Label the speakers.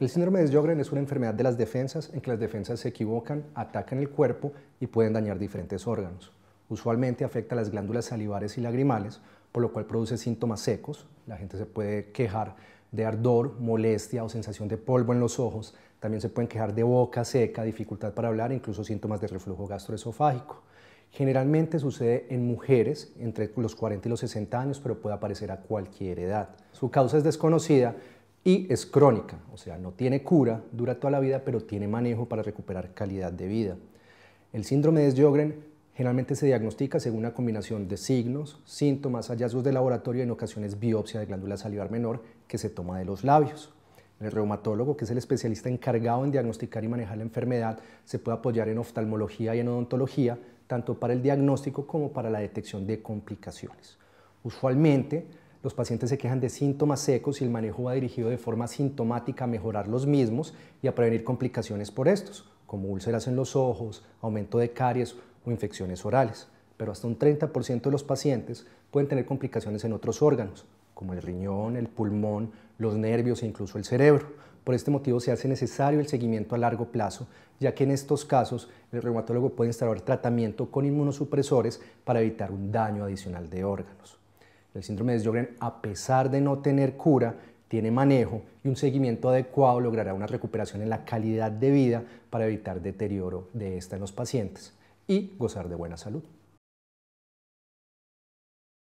Speaker 1: El síndrome de Sjögren es una enfermedad de las defensas en que las defensas se equivocan, atacan el cuerpo y pueden dañar diferentes órganos. Usualmente afecta a las glándulas salivares y lagrimales, por lo cual produce síntomas secos. La gente se puede quejar de ardor, molestia o sensación de polvo en los ojos. También se pueden quejar de boca seca, dificultad para hablar, incluso síntomas de reflujo gastroesofágico. Generalmente sucede en mujeres entre los 40 y los 60 años, pero puede aparecer a cualquier edad. Su causa es desconocida, y es crónica, o sea, no tiene cura, dura toda la vida, pero tiene manejo para recuperar calidad de vida. El síndrome de Sjögren generalmente se diagnostica según una combinación de signos, síntomas, hallazgos de laboratorio y en ocasiones biopsia de glándula salivar menor que se toma de los labios. El reumatólogo, que es el especialista encargado en diagnosticar y manejar la enfermedad, se puede apoyar en oftalmología y en odontología, tanto para el diagnóstico como para la detección de complicaciones. Usualmente, los pacientes se quejan de síntomas secos y el manejo va dirigido de forma sintomática a mejorar los mismos y a prevenir complicaciones por estos, como úlceras en los ojos, aumento de caries o infecciones orales. Pero hasta un 30% de los pacientes pueden tener complicaciones en otros órganos, como el riñón, el pulmón, los nervios e incluso el cerebro. Por este motivo se hace necesario el seguimiento a largo plazo, ya que en estos casos el reumatólogo puede instalar tratamiento con inmunosupresores para evitar un daño adicional de órganos. El síndrome de Sjögren, a pesar de no tener cura, tiene manejo y un seguimiento adecuado logrará una recuperación en la calidad de vida para evitar deterioro de esta en los pacientes y gozar de buena salud.